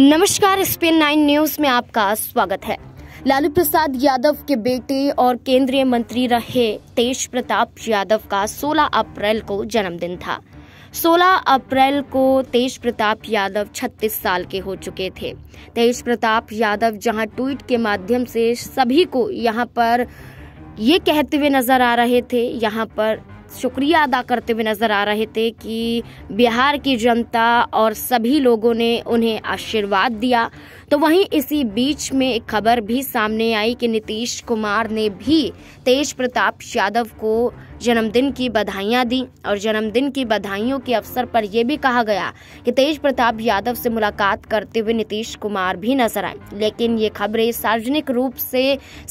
नमस्कार spin nine news में आपका स्वागत है लालू प्रसाद यादव के बेटे और केंद्रीय मंत्री रहे तेज प्रताप यादव का 16 अप्रैल को जन्मदिन था 16 अप्रैल को तेज प्रताप यादव 36 साल के हो चुके थे तेज प्रताप यादव जहां ट्वीट के माध्यम से सभी को यहां पर ये कहते हुए नजर आ रहे थे यहाँ पर शुक्रिया अदा करते हुए नज़र आ रहे थे कि बिहार की जनता और सभी लोगों ने उन्हें आशीर्वाद दिया तो वहीं इसी बीच में एक खबर भी सामने आई कि नीतीश कुमार ने भी तेज प्रताप यादव को जन्मदिन की बधाइयाँ दी और जन्मदिन की बधाइयों के अवसर पर यह भी कहा गया कि तेज प्रताप यादव से मुलाकात करते हुए नीतीश कुमार भी नजर आए लेकिन ये खबरें सार्वजनिक रूप से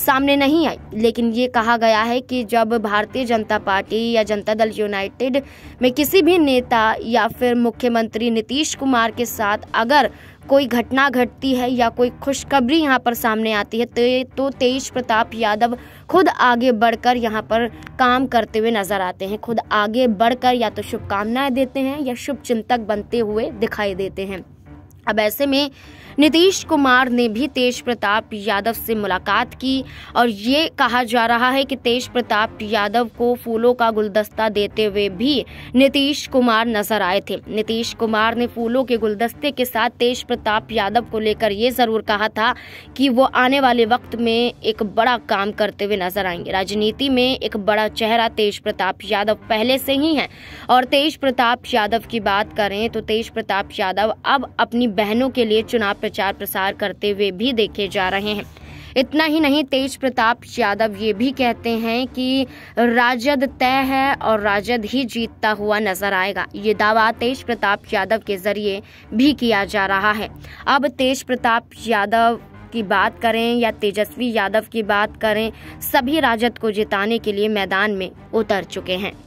सामने नहीं आई लेकिन ये कहा गया है कि जब भारतीय जनता पार्टी या जनता दल यूनाइटेड में किसी भी नेता या फिर मुख्यमंत्री नीतीश कुमार के साथ अगर कोई घटना घटती है या कोई खुशखबरी यहाँ पर सामने आती है ते, तो, तो तेज प्रताप यादव खुद आगे बढ़कर यहाँ पर काम करते हुए नजर आते हैं खुद आगे बढ़कर या तो शुभकामनाएं देते हैं या शुभ चिंतक बनते हुए दिखाई देते हैं अब ऐसे में नीतीश कुमार ने भी तेज प्रताप यादव से मुलाकात की और ये कहा जा रहा है कि तेज प्रताप यादव को फूलों का गुलदस्ता देते हुए भी नीतीश कुमार नजर आए थे नीतीश कुमार ने फूलों के गुलदस्ते के साथ तेज प्रताप यादव को लेकर ये जरूर कहा था कि वो आने वाले वक्त में एक बड़ा काम करते हुए नजर आएंगे राजनीति में एक बड़ा चेहरा तेज प्रताप यादव पहले से ही है और तेज प्रताप यादव की बात करें तो तेज प्रताप यादव अब अपनी बहनों के लिए चुनाव प्रचार प्रसार करते हुए भी देखे जा रहे हैं इतना ही नहीं तेज प्रताप यादव ये भी कहते हैं कि राजद तय है और राजद ही जीतता हुआ नजर आएगा ये दावा तेज प्रताप यादव के जरिए भी किया जा रहा है अब तेज प्रताप यादव की बात करें या तेजस्वी यादव की बात करें सभी राजद को जिताने के लिए मैदान में उतर चुके हैं